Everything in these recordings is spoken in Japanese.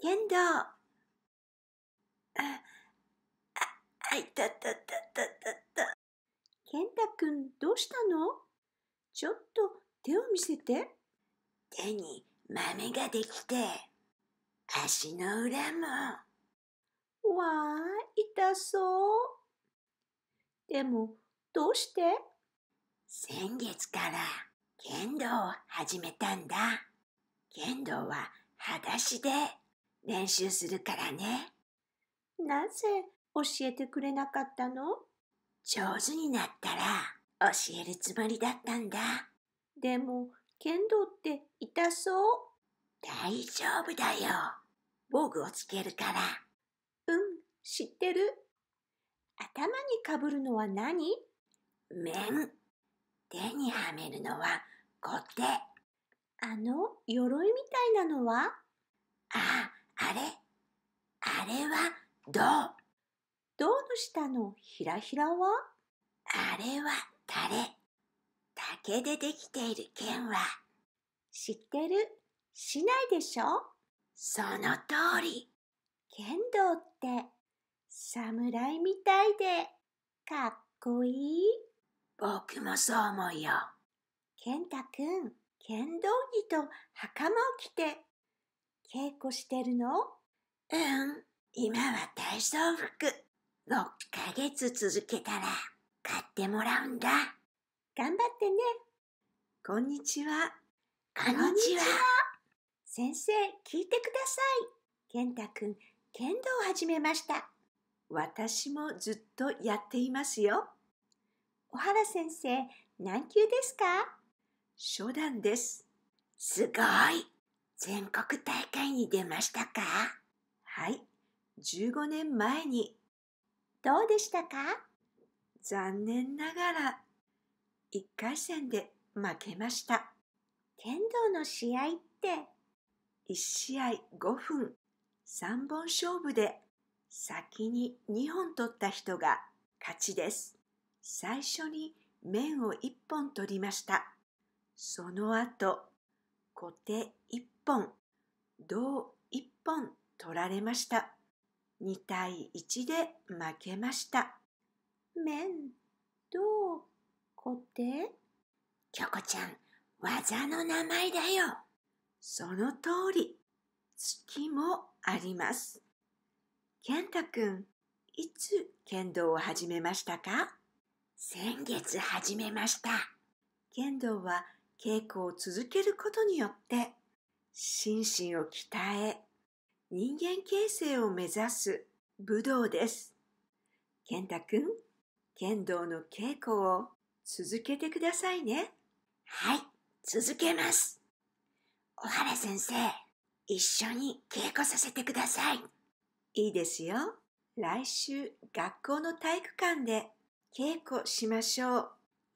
剣道。ど、あ、あいたたたたたた。健太くん、どうしたのちょっと手を見せて。手に豆ができて、足の裏も。わあ、痛そう。でも、どうして先月から剣道を始めたんだ。剣道は裸足で練習するからね。なぜ教えてくれなかったの上手になったら教えるつもりだったんだ。でも、剣道って痛そう大丈夫だよ。防具をつけるから。うん、知ってる。頭にかぶるのは何面。手にはめるのはコテ。あの、鎧みたいなのはあれあれはどうどうの下のひらひらはあれはたれ竹でできている剣は知ってるしないでしょその通り。剣道って侍みたいでかっこいい僕もそう思うよ。健太くん、剣道着と袴を着て稽古してるのうん今は体操服6ヶ月続けたら買ってもらうんだ頑張ってねこんにちはこんにちは先生聞いてください健太くん剣道を始めました私もずっとやっていますよ小原先生何級ですか初段ですすごい全国大会に出ましたかはい、15年前に。どうでしたか残念ながら、1回戦で負けました。剣道の試合って、1試合5分、3本勝負で、先に2本取った人が勝ちです。最初に面を1本取りました。その後、小手一本、銅一本取られました。二対一で負けました。面、銅、小手。キョコちゃん、技の名前だよ。その通り、月もあります。健太くん、いつ剣道を始めましたか先月始めました。剣道は稽古を続けることによって、心身を鍛え、人間形成を目指す武道です。健太くん、剣道の稽古を続けてくださいね。はい、続けます。小原先生、一緒に稽古させてください。いいですよ。来週、学校の体育館で稽古しましょう。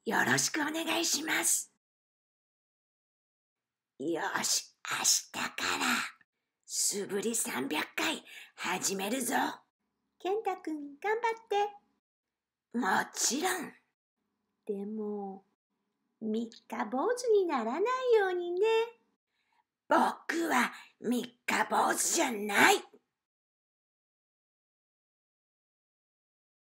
よろしくお願いします。よし、明日から、素振り300回始めるぞ。ケンくん、頑張って。もちろん。でも、三日坊主にならないようにね。僕は三日坊主じゃない。